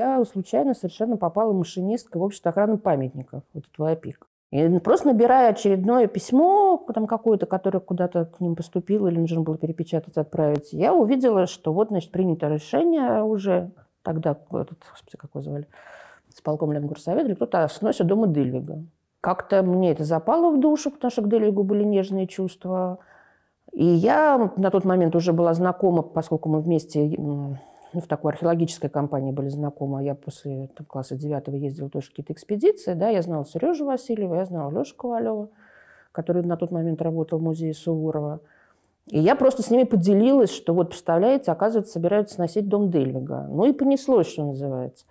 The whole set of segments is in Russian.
Я случайно совершенно попала машинисткой в общество охраны памятников, вот этого АПИК. И просто набирая очередное письмо, там какое-то, которое куда-то к ним поступило или нужно было перепечатать, отправить, я увидела, что вот, значит, принято решение уже тогда, этот, господи, как его звали, с полком Ленгурсовет, или кто-то сносит сносе дома Дельвига. Как-то мне это запало в душу, потому что к Дельвигу были нежные чувства. И я на тот момент уже была знакома, поскольку мы вместе в такой археологической компании были знакомы. А я после там, класса 9 ездила тоже какие-то экспедиции. Да, я знала Сережу Васильева, я знала Лешу Ковалева, который на тот момент работал в музее Суворова. И я просто с ними поделилась, что вот, представляете, оказывается, собираются сносить дом Дельвига. Ну и понеслось, что называется.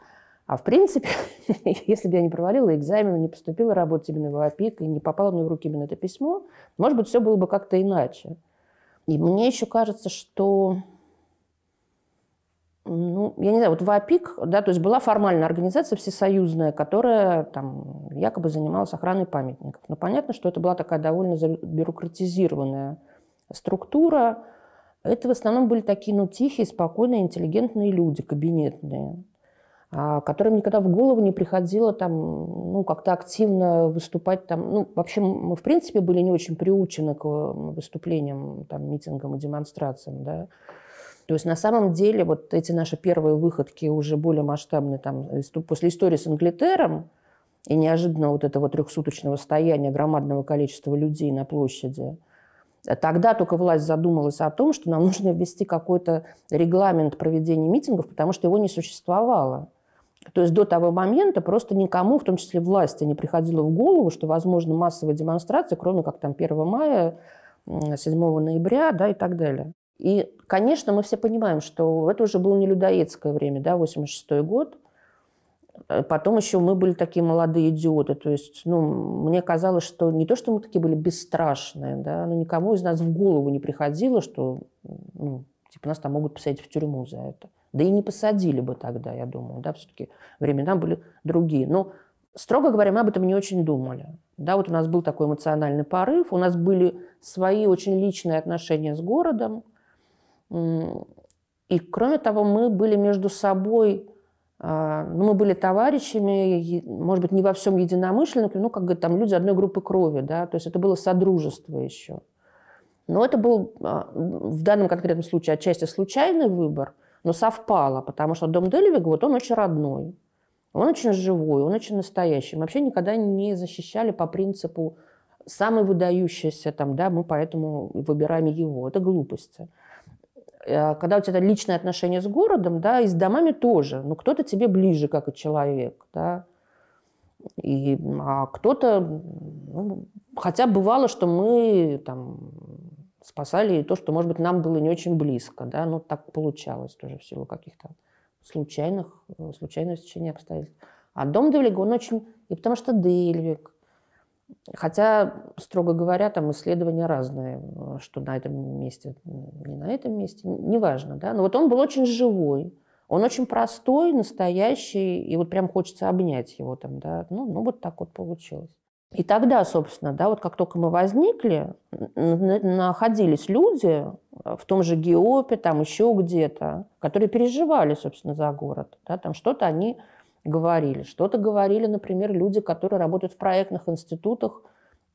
А в принципе, если бы я не провалила экзамен, не поступила работать именно в ОПИК, и не попала мне в руки именно это письмо, может быть, все было бы как-то иначе. И мне еще кажется, что ну, я не знаю, вот ВАПИК, да, то есть была формальная организация всесоюзная, которая там якобы занималась охраной памятников. Но понятно, что это была такая довольно бюрократизированная структура. Это в основном были такие, ну, тихие, спокойные, интеллигентные люди, кабинетные, а, которым никогда в голову не приходило там, ну, как-то активно выступать там. Ну, вообще мы, в принципе, были не очень приучены к э, выступлениям, там, митингам и демонстрациям, да. То есть на самом деле вот эти наши первые выходки уже более масштабные, там, после истории с Англитером и неожиданно вот этого трехсуточного стояния громадного количества людей на площади, э, Тогда только власть задумалась о том, что нам нужно ввести какой-то регламент проведения митингов, потому что его не существовало. То есть до того момента просто никому, в том числе власти, не приходило в голову, что возможно массовая демонстрация, кроме как там 1 мая, 7 ноября да, и так далее. И, конечно, мы все понимаем, что это уже было не людоедское время, да, 86 год. Э, потом еще мы были такие молодые идиоты. То есть, ну, мне казалось, что не то, что мы такие были бесстрашные, да, но никому из нас в голову не приходило, что, ну, типа, нас там могут посадить в тюрьму за это. Да и не посадили бы тогда, я думаю, да, все-таки времена были другие. Но, строго говоря, мы об этом не очень думали. Да, вот у нас был такой эмоциональный порыв, у нас были свои очень личные отношения с городом – и, кроме того, мы были между собой, а, ну, мы были товарищами, может быть, не во всем единомышленниками, ну, как говорят, там люди одной группы крови, да, то есть это было содружество еще. Но это был а, в данном конкретном случае отчасти случайный выбор, но совпало, потому что дом Делевига, вот он очень родной, он очень живой, он очень настоящий. Мы вообще никогда не защищали по принципу самый выдающийся, там, да, мы поэтому выбираем его. Это глупости. Э, когда у тебя личное отношение с городом, да, и с домами тоже. Ну, кто-то тебе ближе, как и человек, да. И, а кто-то... Ну, хотя бывало, что мы там спасали то, что, может быть, нам было не очень близко, да, но так получалось тоже в силу каких-то случайных, э, случайных обстоятельств. А дом Дельвик, он очень... И потому что Дельвик, Хотя, строго говоря, там исследования разные, э, что на этом месте, не на этом месте, неважно, да. Но вот он был очень живой, он очень простой, настоящий, и вот прям хочется обнять его там, да. Ну, ну вот так вот получилось. И тогда, собственно, да, вот как только мы возникли, находились люди э, в том же Геопе, там еще где-то, которые переживали, собственно, за город, да, там что-то они говорили. Что-то говорили, например, люди, которые работают в проектных институтах,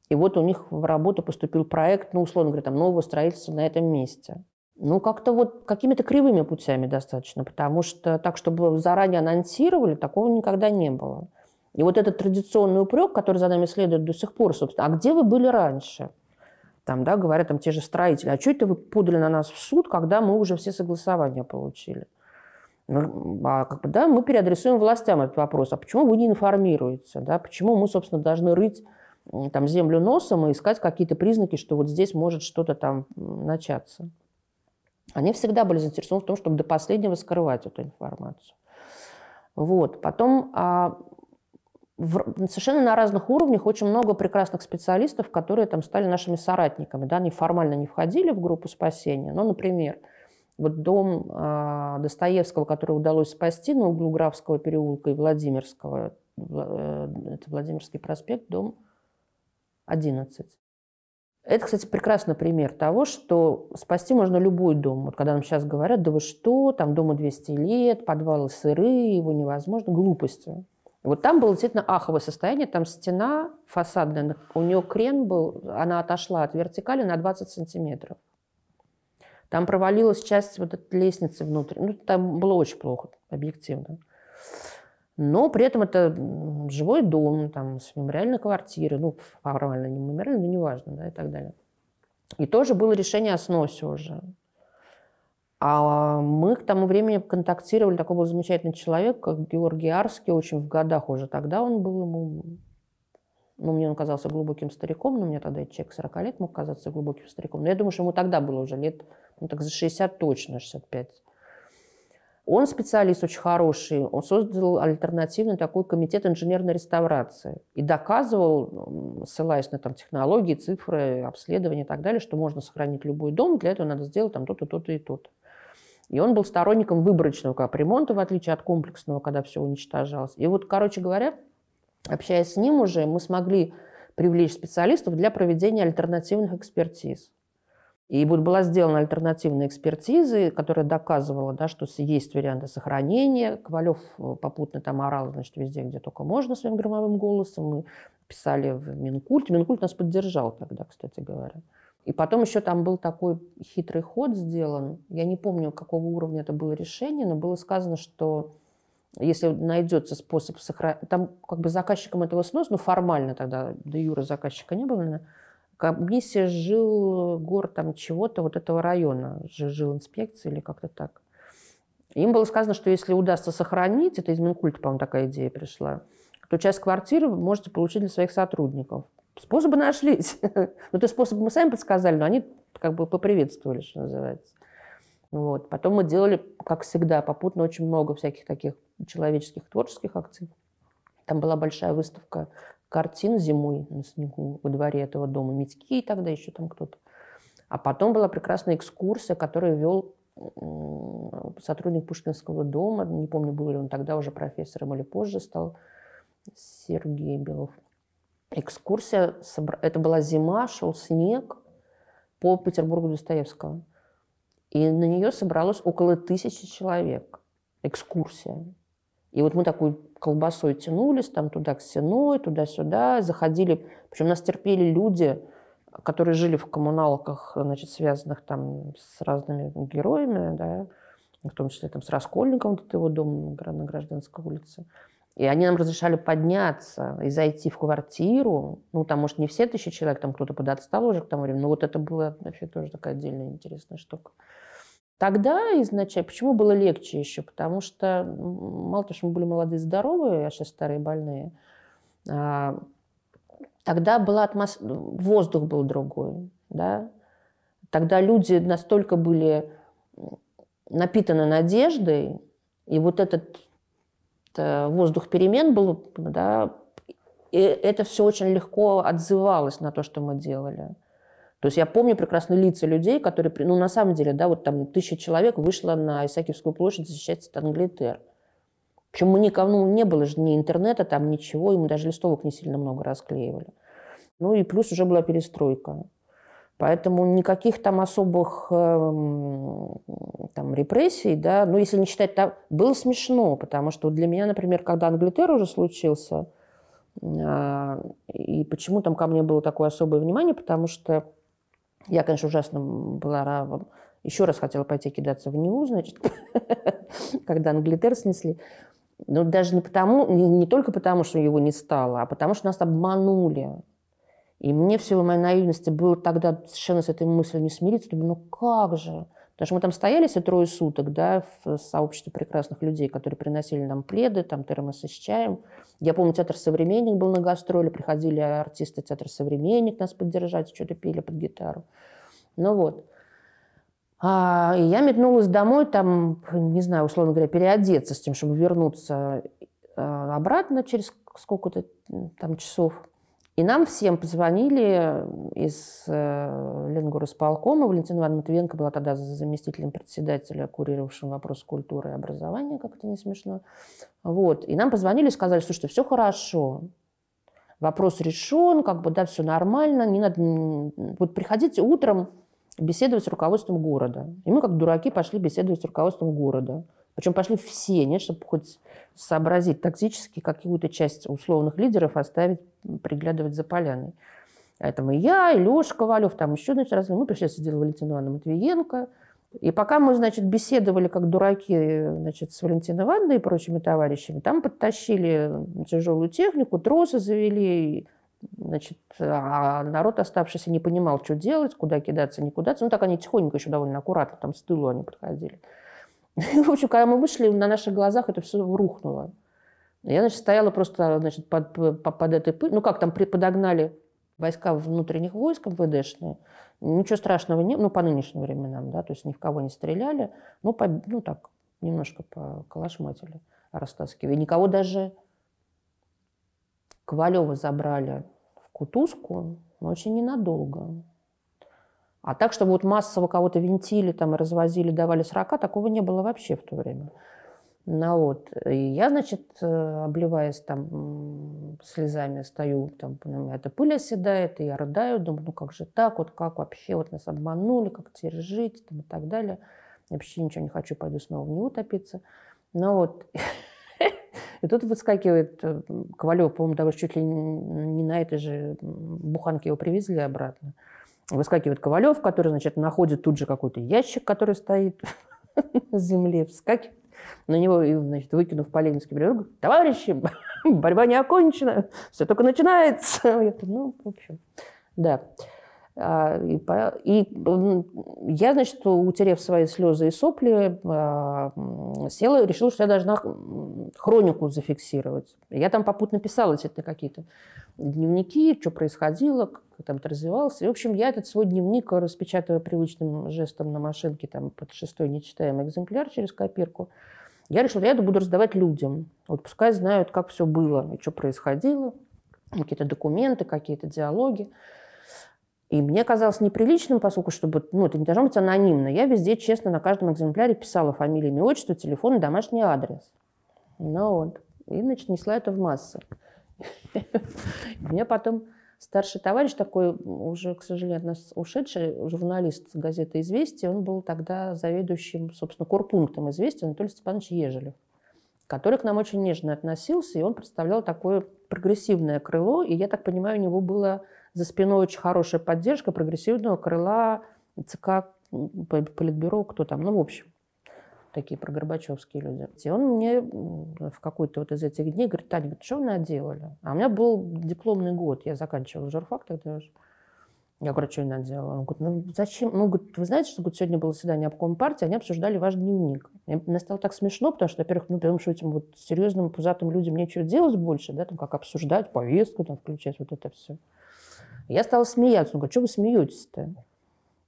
и вот у них в работу поступил проект, ну, условно говоря, там, нового строительства на этом месте. Ну, как-то вот какими-то кривыми путями достаточно, потому что так, чтобы заранее анонсировали, такого никогда не было. И вот этот традиционный упрек, который за нами следует до сих пор, собственно, а где вы были раньше? Там, да, говорят там те же строители, а что это вы подали на нас в суд, когда мы уже все согласования получили? Ну, а как бы, да, мы переадресуем властям этот вопрос, а почему вы не информируете, да, почему мы, собственно, должны рыть там землю носом и искать какие-то признаки, что вот здесь может что-то там начаться. Они всегда были заинтересованы в том, чтобы до последнего скрывать эту информацию. Вот. Потом а, в, совершенно на разных уровнях очень много прекрасных специалистов, которые там стали нашими соратниками. Да, они формально не входили в группу спасения, но, например, вот дом э, Достоевского, который удалось спасти на ну, углу Графского переулка и Владимирского, э, это Владимирский проспект, дом 11. Это, кстати, прекрасный пример того, что спасти можно любой дом. Вот когда нам сейчас говорят, да вы что, там дома 200 лет, подвалы сырые, его невозможно, глупости. Вот там было действительно аховое состояние, там стена фасадная, у нее крен был, она отошла от вертикали на 20 сантиметров. Там провалилась часть вот этой лестницы внутрь. Ну, там было очень плохо, объективно. Но при этом это живой дом, там, с мемориальной квартирой, ну, формально не мемориально, но неважно, да, и так далее. И тоже было решение о сносе уже. А мы к тому времени контактировали, такой был замечательный человек, как Георгий Арский, очень в годах уже тогда он был ему, ну, мне он казался глубоким стариком, но мне тогда человек 40 лет мог казаться глубоким стариком. Но я думаю, что ему тогда было уже лет ну так за 60 точно, 65. Он специалист очень хороший, он создал альтернативный такой комитет инженерной реставрации и доказывал, ссылаясь на там, технологии, цифры, обследования и так далее, что можно сохранить любой дом, для этого надо сделать там то-то, то-то и то-то. И он был сторонником выборочного капремонта, в отличие от комплексного, когда все уничтожалось. И вот, короче говоря, общаясь с ним уже, мы смогли привлечь специалистов для проведения альтернативных экспертиз. И вот была сделана альтернативная экспертиза, которая доказывала, да, что есть варианты сохранения. Ковалев э, попутно там орал, значит, везде, где только можно, своим громовым голосом. Мы писали в Минкульт. Минкульт нас поддержал тогда, кстати говоря. И потом еще там был такой хитрый ход сделан. Я не помню, какого уровня это было решение, но было сказано, что если найдется способ сохранить... Там как бы заказчиком этого снос, ну формально тогда, до юра заказчика не было, наверное, комиссия жил гор там чего-то вот этого района, жил инспекция или как-то так. Им было сказано, что если удастся сохранить, это из Минкульта, по-моему, такая идея пришла, то часть квартиры вы можете получить для своих сотрудников. Способы нашлись. ну, то способы мы сами подсказали, но они как бы поприветствовали, что называется. Вот. Потом мы делали, как всегда, попутно очень много всяких таких человеческих творческих акций. Там была большая выставка картин зимой на снегу во дворе этого дома. Митьки и тогда еще там кто-то. А потом была прекрасная экскурсия, которую вел сотрудник Пушкинского дома, не помню, был ли он тогда уже профессором или позже стал, Сергей Белов. Экскурсия, это была зима, шел снег по Петербургу Достоевского. И на нее собралось около тысячи человек. Экскурсия. И вот мы такую колбасой тянулись там туда к стеной туда-сюда, заходили. Причем нас терпели люди, которые жили в коммуналках, значит, связанных там с разными героями, да, в том числе там с Раскольником, вот его дом на Гражданской улице. И они нам разрешали подняться и зайти в квартиру. Ну, там, может, не все тысячи человек, там кто-то подотстал уже к тому времени, но вот это была вообще тоже такая отдельная интересная штука. Тогда изначально, почему было легче еще? Потому что мало того, что мы были молодые, здоровые, а сейчас старые, больные, а, тогда была атмосфера, воздух был другой, да. Тогда люди настолько были напитаны надеждой, и вот этот э, воздух перемен был, да, и это все очень легко отзывалось на то, что мы делали. То есть я помню прекрасно лица людей, которые, ну, на самом деле, да, вот там тысяча человек вышло на Исаакиевскую площадь защищать от Англитер. Причем мы никому ну, не было же ни интернета, там ничего, и мы даже листовок не сильно много расклеивали. Ну и плюс уже была перестройка. Поэтому никаких там особых эм, там, репрессий, да, ну, если не считать, там, было смешно, потому что для меня, например, когда Англитер уже случился, э, и почему там ко мне было такое особое внимание, потому что я, конечно, ужасно была рада. Еще раз хотела пойти кидаться в НИУ, значит, когда Англитер снесли. Но даже не потому, не, не только потому, что его не стало, а потому что нас обманули. И мне всего моей наивности было тогда совершенно с этой мыслью не смириться. Думаю, ну как же? Потому что мы там стояли все трое суток, да, в сообществе прекрасных людей, которые приносили нам пледы, там термосы с чаем. Я помню, театр «Современник» был на гастроли, приходили артисты театра «Современник» нас поддержать, что-то пили под гитару. Ну вот. А, и я метнулась домой, там, не знаю, условно говоря, переодеться с тем, чтобы вернуться э, обратно через сколько-то там часов. И нам всем позвонили из э, Валентина Ивановна Матвиенко была тогда заместителем председателя, курировавшим вопрос культуры и образования, как это не смешно. Вот. И нам позвонили и сказали, слушайте, все хорошо, вопрос решен, как бы, да, все нормально, не надо... Вот приходите утром беседовать с руководством города. И мы, как дураки, пошли беседовать с руководством города. Причем пошли все, нет, чтобы хоть сообразить тактически какую-то часть условных лидеров оставить, приглядывать за поляной. А это мы я, и Леша Ковалев, там еще, значит, раз, Мы пришли, сидела Валентина Ивановна Матвиенко. И пока мы, значит, беседовали как дураки, значит, с Валентиной Ивановной и прочими товарищами, там подтащили тяжелую технику, тросы завели, значит, а, а народ оставшийся не понимал, что делать, куда кидаться, никуда. Ну, так они тихонько еще довольно аккуратно, там с тылу они подходили. В общем, когда мы вышли, на наших глазах это все рухнуло. Я, значит, стояла просто значит, под, под этой пылью. Ну, как там подогнали войска внутренних войск, МВДшные. Ничего страшного не ну, по нынешним временам, да, то есть ни в кого не стреляли, ну, по, ну так, немножко по калашматили, растаскивали. Никого даже Ковалева забрали в Кутузку, но очень ненадолго. А так, чтобы вот массово кого-то винтили там и развозили, давали 40, такого не было вообще в то время. Ну вот, и я, значит, э, обливаясь там слезами, стою, там, у меня пыль оседает, и я рыдаю, думаю, ну как же так, вот как вообще, вот нас обманули, как теперь жить, там, и так далее. Я вообще ничего не хочу, пойду снова в него топиться. Ну вот, и тут выскакивает э, Ковалев, по-моему, даже чуть ли не на этой же буханке его привезли обратно. Выскакивает Ковалев, который, значит, находит тут же какой-то ящик, который стоит на земле, вскакивает на него, и, значит, выкинув поленинский брелок, товарищи, борьба не окончена, все только начинается. Я говорю, ну, в общем, да. А, и, и я, значит, утерев свои слезы и сопли, а, села и решила, что я должна хронику зафиксировать. Я там попутно писала эти какие-то дневники, что происходило, как там это развивалось. И, в общем, я этот свой дневник распечатывая привычным жестом на машинке, там, под шестой нечитаемый экземпляр через копирку, я решила, я это буду раздавать людям. Вот пускай знают, как все было и что происходило, какие-то документы, какие-то диалоги. И мне казалось неприличным, поскольку, чтобы, ну, это не должно быть анонимно. Я везде честно на каждом экземпляре писала фамилию, имя, отчество, телефон, и домашний адрес. Ну, вот. И, значит, несла это в массы. У меня потом старший товарищ, такой уже, к сожалению, от нас ушедший, журналист газеты «Известия», он был тогда заведующим, собственно, корпунктом «Известия» Анатолий Степанович Ежелев, который к нам очень нежно относился, и он представлял такое прогрессивное крыло, и, я так понимаю, у него была за спиной очень хорошая поддержка прогрессивного крыла ЦК Политбюро, кто там, ну, в общем такие прогорбачевские люди. И он мне в какой-то вот из этих дней говорит, Таня, что вы наделали? А у меня был дипломный год, я заканчивала журфак тогда уже. Я говорю, «А что я наделала? Он говорит, ну зачем? Ну, говорит, вы знаете, что говорит, сегодня было заседание обком партии, они обсуждали ваш дневник. И мне стало так смешно, потому что, во-первых, ну, потому что этим вот серьезным пузатым людям нечего делать больше, да, там как обсуждать повестку, там включать вот это все. Я стала смеяться. Он говорит, что вы смеетесь-то?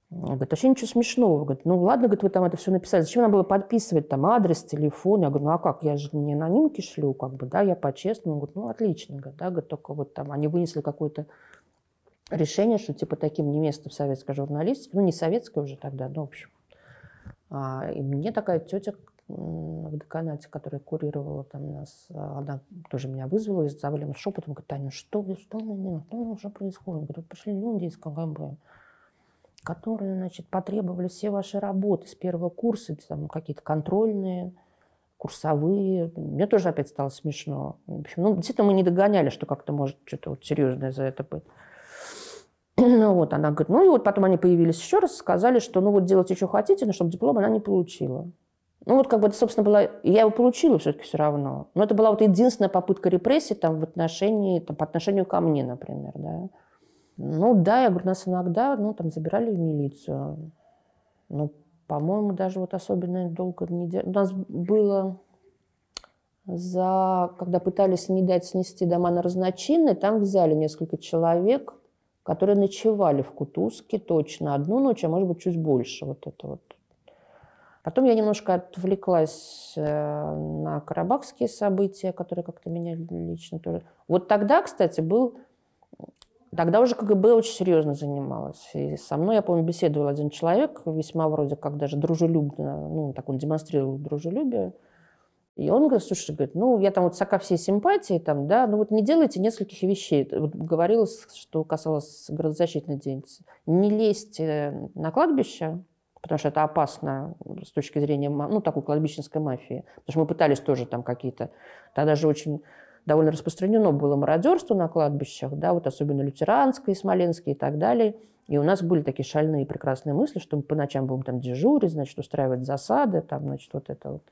Он говорит, вообще ничего смешного. Говорит, ну ладно, говорит, вы там это все написали. Зачем нам было подписывать там адрес, телефон? Я говорю, ну а как, я же не анонимки шлю, как бы, да, я по-честному. Он говорит, ну отлично, говорит, да, говорит, только вот там они вынесли какое-то решение, что типа таким не место в советской журналистике, ну не советской уже тогда, но в общем. А, и мне такая тетя в деканате, которая курировала там нас, а, она тоже меня вызвала и завалила шепотом, говорит, Таня, что, что, что, что, что происходит? Говорит, пришли люди из КГБ которые, значит, потребовали все ваши работы с первого курса, там какие-то контрольные, курсовые. Мне тоже опять стало смешно. В общем, ну, действительно, мы не догоняли, что как-то может что-то вот серьезное за это быть. Ну вот, она говорит, ну и вот потом они появились еще раз, сказали, что ну вот делать еще хотите, но чтобы диплом она не получила. Ну вот как бы это, собственно, была... Я его получила все-таки все равно. Но это была вот единственная попытка репрессий там в отношении, там, по отношению ко мне, например, да. Ну да, я говорю, нас иногда, ну там забирали в милицию. Ну, по-моему, даже вот особенно долго не У нас было за, когда пытались не дать снести дома на разночинной, там взяли несколько человек, которые ночевали в Кутузке точно одну ночь, а может быть чуть больше вот это вот. Потом я немножко отвлеклась э, на карабахские события, которые как-то меня лично тоже... Вот тогда, кстати, был Тогда уже КГБ очень серьезно занималась. И со мной, я помню, беседовал один человек, весьма вроде как даже дружелюбно, ну, так он демонстрировал дружелюбие. И он говорит, слушай, говорит, ну, я там вот сока всей симпатии, там, да, ну вот не делайте нескольких вещей. Вот говорилось, что касалось градозащитной деятельности. Не лезьте на кладбище, потому что это опасно с точки зрения, ну, такой кладбищенской мафии. Потому что мы пытались тоже там какие-то, тогда же очень довольно распространено было мародерство на кладбищах, да, вот особенно лютеранское, смоленское и так далее. И у нас были такие шальные прекрасные мысли, что мы по ночам будем там дежурить, значит, устраивать засады, там, значит, вот это вот.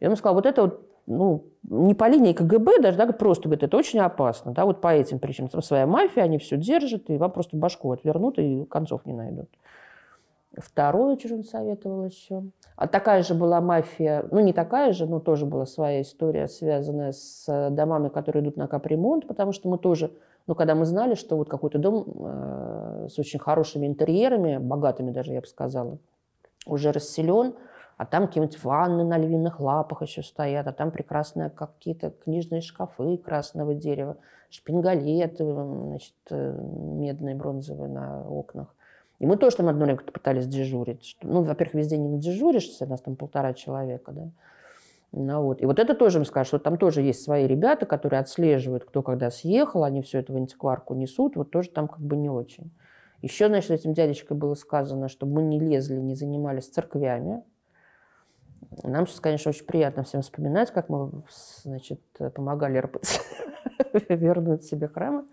И он сказал, вот это вот ну, не по линии КГБ даже, да, просто говорит, это очень опасно, да, вот по этим причинам. Там своя мафия, они все держат, и вам просто башку отвернут, и концов не найдут. Второе, чужим советовал еще. А такая же была мафия, ну не такая же, но тоже была своя история, связанная с э, домами, которые идут на капремонт, потому что мы тоже, ну когда мы знали, что вот какой-то дом э, с очень хорошими интерьерами, богатыми даже, я бы сказала, уже расселен, а там какие-нибудь ванны на львиных лапах еще стоят, а там прекрасные какие-то книжные шкафы красного дерева, шпингалеты, э, значит, э, медные, бронзовые на окнах и мы тоже там одно время пытались дежурить. Что, ну, во-первых, везде не дежуришься, нас там полтора человека, да. Ну, вот. И вот это тоже им скажут, что там тоже есть свои ребята, которые отслеживают, кто когда съехал, они все это в антикварку несут, вот тоже там как бы не очень. Еще, значит, этим дядечкой было сказано, чтобы мы не лезли, не занимались церквями. Нам сейчас, конечно, очень приятно всем вспоминать, как мы, значит, помогали РПЦ вернуть себе храмы.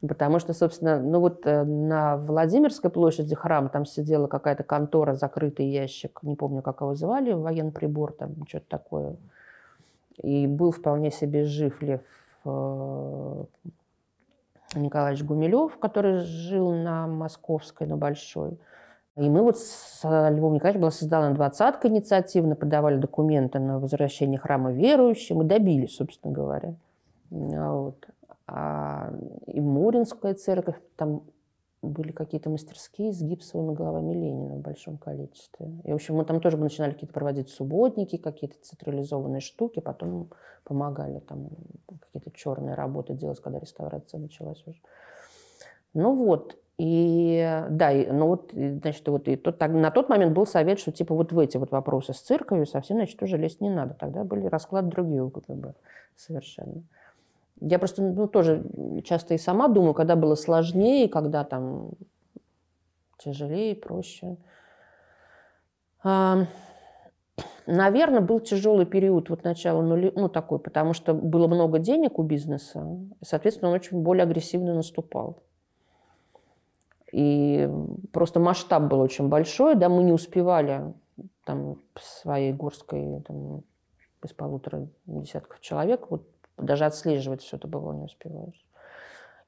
Потому что, собственно, ну вот э, на Владимирской площади храм, там сидела какая-то контора, закрытый ящик, не помню, как его звали, военный прибор, там что-то такое. И был вполне себе жив Лев э, Николаевич Гумилев, который жил на Московской, на Большой. И мы вот с э, Львом Николаевичем была создана двадцатка инициативно, подавали документы на возвращение храма верующим и добились, собственно говоря. А вот. А, и Муринская церковь, там были какие-то мастерские с гипсовыми головами Ленина в большом количестве. И, в общем, мы там тоже начинали какие-то проводить субботники, какие-то централизованные штуки, потом помогали там какие-то черные работы делать, когда реставрация началась уже. Ну вот, и да, и, ну вот, и, значит, вот и тот, так, на тот момент был совет, что типа вот в эти вот вопросы с церковью совсем, значит, уже лезть не надо. Тогда были расклады другие у КГБ совершенно. Я просто ну, тоже часто и сама думаю, когда было сложнее, когда там тяжелее, проще. А, наверное, был тяжелый период вот начала нули, ну такой, потому что было много денег у бизнеса, и, соответственно, он очень более агрессивно наступал. И просто масштаб был очень большой, да, мы не успевали там своей горской там, из полутора десятков человек вот даже отслеживать все это было не успеваешь.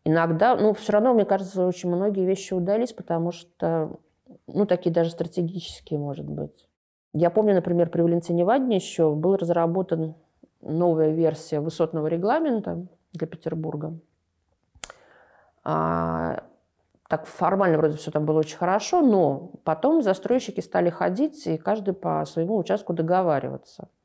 Иногда, ну, все равно, мне кажется, очень многие вещи удались, потому что, ну, такие даже стратегические, может быть. Я помню, например, при Валентине Вадне еще был разработан новая версия высотного регламента для Петербурга. А, так формально вроде все там было очень хорошо, но потом застройщики стали ходить и каждый по своему участку договариваться –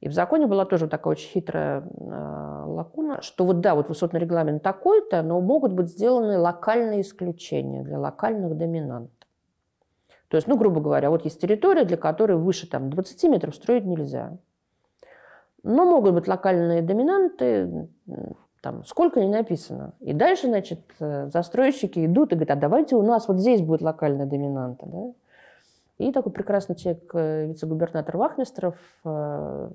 и в законе была тоже такая очень хитрая э, лакуна, что вот да, вот высотный регламент такой-то, но могут быть сделаны локальные исключения для локальных доминантов. То есть, ну, грубо говоря, вот есть территория, для которой выше там, 20 метров строить нельзя. Но могут быть локальные доминанты, там сколько не написано. И дальше, значит, э, застройщики идут и говорят, а давайте у нас вот здесь будет локальная доминанта, да? И такой прекрасный человек, э, вице-губернатор Вахмистров, тогда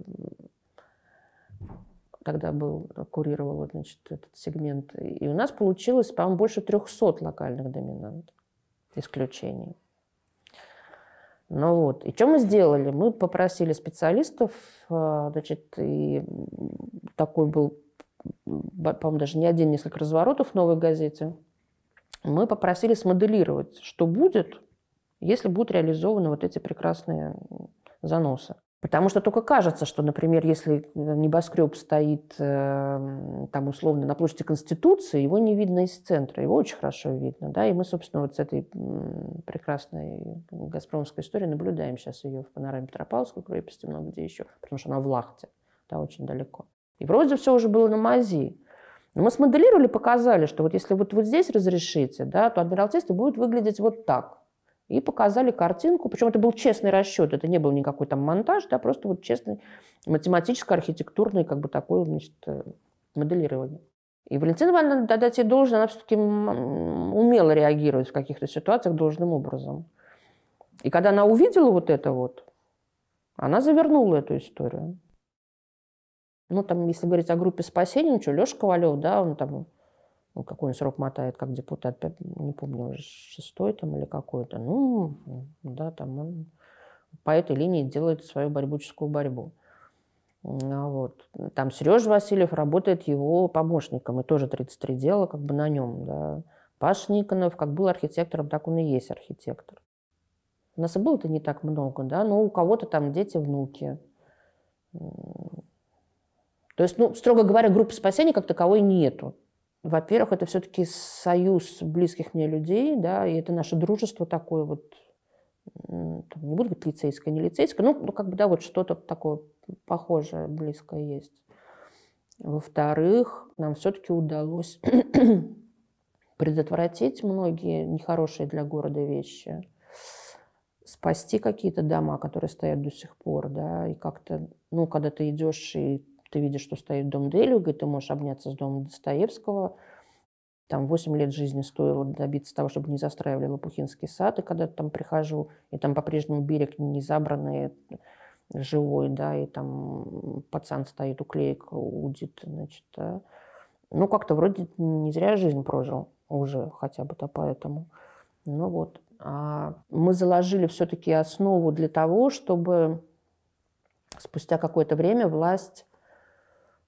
э, был, э, курировал значит, этот сегмент. И у нас получилось, по-моему, больше 300 локальных доминант исключений. Ну вот. И что мы сделали? Мы попросили специалистов, значит, и такой был, по-моему, даже не один, несколько разворотов в «Новой газете». Мы попросили смоделировать, что будет, если будут реализованы вот эти прекрасные заносы. Потому что только кажется, что, например, если небоскреб стоит эм, там условно на площади Конституции, его не видно из центра, его очень хорошо видно. Да? И мы, собственно, вот с этой прекрасной газпромской историей наблюдаем сейчас ее в панораме Петропавловской крепости, много где еще, потому что она в Лахте, да, очень далеко. И вроде все уже было на мази. Но мы смоделировали, показали, что вот если вот, вот здесь разрешите, да, то Адмиралтейство будет выглядеть вот так – и показали картинку, причем это был честный расчет, это не был никакой там монтаж, да, просто вот честный математическо-архитектурный как бы такое значит, э, моделирование. И Валентина Ивановна, надо дать ей должное, она все-таки умела реагировать в каких-то ситуациях должным образом. И когда она увидела вот это вот, она завернула эту историю. Ну, там, если говорить о группе спасения, ну что, Леша Ковалев, да, он там ну, какой он срок мотает как депутат, не помню, шестой там или какой-то, ну, да, там он по этой линии делает свою борьбуческую борьбу. А вот. Там Сережа Васильев работает его помощником, и тоже 33 дела как бы на нем. Да. Паш Никонов как был архитектором, так он и есть архитектор. У нас и было-то не так много, да, но у кого-то там дети, внуки. То есть, ну, строго говоря, группы спасения как таковой нету. Во-первых, это все-таки союз близких мне людей, да, и это наше дружество такое вот, там, не буду говорить лицейское, не лицейское, ну, ну, как бы, да, вот что-то такое похожее, близкое есть. Во-вторых, нам все-таки удалось предотвратить многие нехорошие для города вещи, спасти какие-то дома, которые стоят до сих пор, да, и как-то, ну, когда ты идешь и ты видишь, что стоит дом Дельвига, ты можешь обняться с домом Достоевского. Там 8 лет жизни стоило добиться того, чтобы не застраивали Лопухинский сад. И когда там прихожу, и там по-прежнему берег не забранный, а живой, да, и там пацан стоит, уклеек удит, значит, да. Ну, как-то вроде не зря жизнь прожил уже хотя бы-то поэтому. Ну вот. А мы заложили все-таки основу для того, чтобы спустя какое-то время власть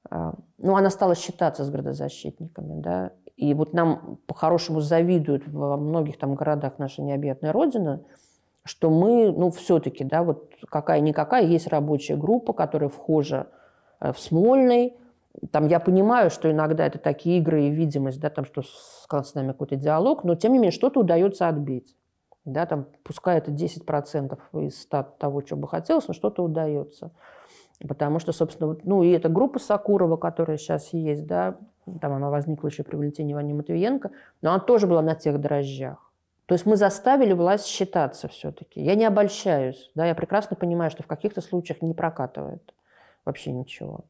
а, ну, она стала считаться с градозащитниками, да, и вот нам по-хорошему завидуют во многих там городах наша необъятная родина, что мы, ну, все-таки, да, вот какая-никакая, есть рабочая группа, которая вхожа э, в Смольный, там я понимаю, что иногда это такие игры и видимость, да, там что с, с нами какой-то диалог, но тем не менее что-то удается отбить. Да, там, пускай это 10% из 100 того, чего бы хотелось, но что-то удается. Потому что, собственно, вот, ну и эта группа Сакурова, которая сейчас есть, да, там она возникла еще при Валентине Иване Матвиенко, но она тоже была на тех дрожжах. То есть мы заставили власть считаться все-таки. Я не обольщаюсь, да, я прекрасно понимаю, что в каких-то случаях не прокатывает вообще ничего.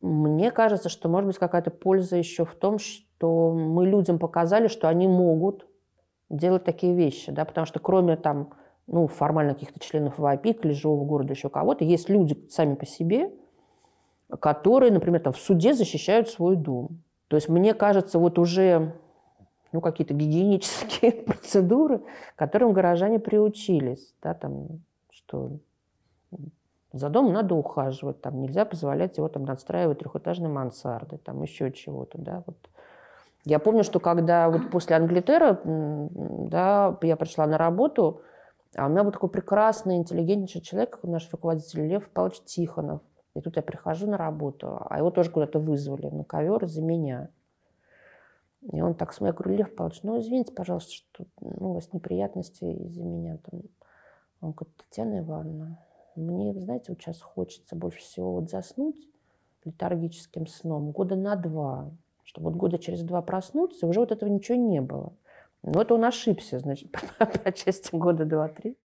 Мне кажется, что может быть какая-то польза еще в том, что мы людям показали, что они могут делать такие вещи, да, потому что кроме там ну, формально каких-то членов или живого города, еще кого-то. Есть люди сами по себе, которые, например, там, в суде защищают свой дом. То есть, мне кажется, вот уже ну, какие-то гигиенические процедуры, которым горожане приучились, да, там, что за дом надо ухаживать, там нельзя позволять его там надстраивать трехэтажные мансарды, там еще чего-то, да, вот. Я помню, что когда вот после Англитера, да, я пришла на работу, а у меня был такой прекрасный, интеллигентнейший человек, наш руководитель Лев Павлович Тихонов. И тут я прихожу на работу, а его тоже куда-то вызвали на ковер за меня. И он так смотрит, я говорю, Лев Павлович, ну извините, пожалуйста, что ну, у вас неприятности из-за меня. Там. Он говорит, Татьяна Ивановна, мне, знаете, вот сейчас хочется больше всего вот заснуть летаргическим сном года на два, чтобы вот года через два проснуться, и уже вот этого ничего не было. Но ну, это он ошибся, значит, по, части года 2-3.